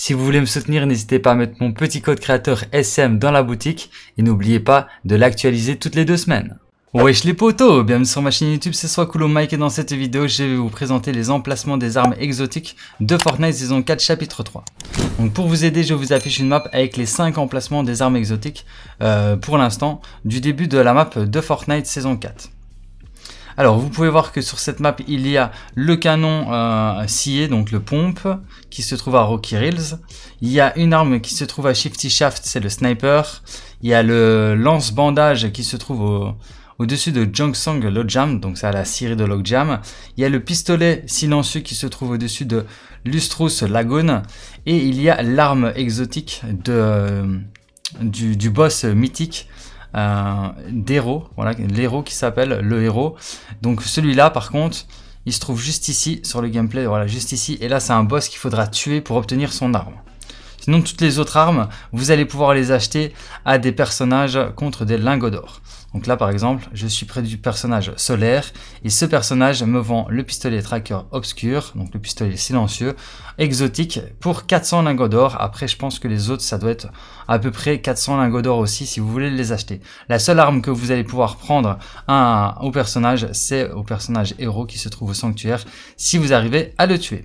Si vous voulez me soutenir, n'hésitez pas à mettre mon petit code créateur SM dans la boutique et n'oubliez pas de l'actualiser toutes les deux semaines. Wesh les potos, bienvenue sur ma chaîne YouTube, c'est Coolo Mike et dans cette vidéo je vais vous présenter les emplacements des armes exotiques de Fortnite saison 4 chapitre 3. Donc pour vous aider je vous affiche une map avec les 5 emplacements des armes exotiques euh, pour l'instant du début de la map de Fortnite saison 4. Alors vous pouvez voir que sur cette map il y a le canon euh, scié, donc le pompe, qui se trouve à Rocky Reels. Il y a une arme qui se trouve à Shifty Shaft, c'est le sniper. Il y a le lance-bandage qui se trouve au, au-dessus de Song Logjam, donc c'est à la série de Logjam. Il y a le pistolet silencieux qui se trouve au-dessus de Lustrous Lagoon. Et il y a l'arme exotique euh, du, boss mythique euh, d'héros, voilà, l'héros qui s'appelle le héros. Donc celui-là, par contre, il se trouve juste ici sur le gameplay, voilà, juste ici. Et là, c'est un boss qu'il faudra tuer pour obtenir son arme. Sinon, toutes les autres armes, vous allez pouvoir les acheter à des personnages contre des lingots d'or. Donc là, par exemple, je suis près du personnage solaire et ce personnage me vend le pistolet tracker obscur, donc le pistolet silencieux, exotique pour 400 lingots d'or. Après, je pense que les autres, ça doit être à peu près 400 lingots d'or aussi si vous voulez les acheter. La seule arme que vous allez pouvoir prendre au personnage, c'est au personnage héros qui se trouve au sanctuaire si vous arrivez à le tuer.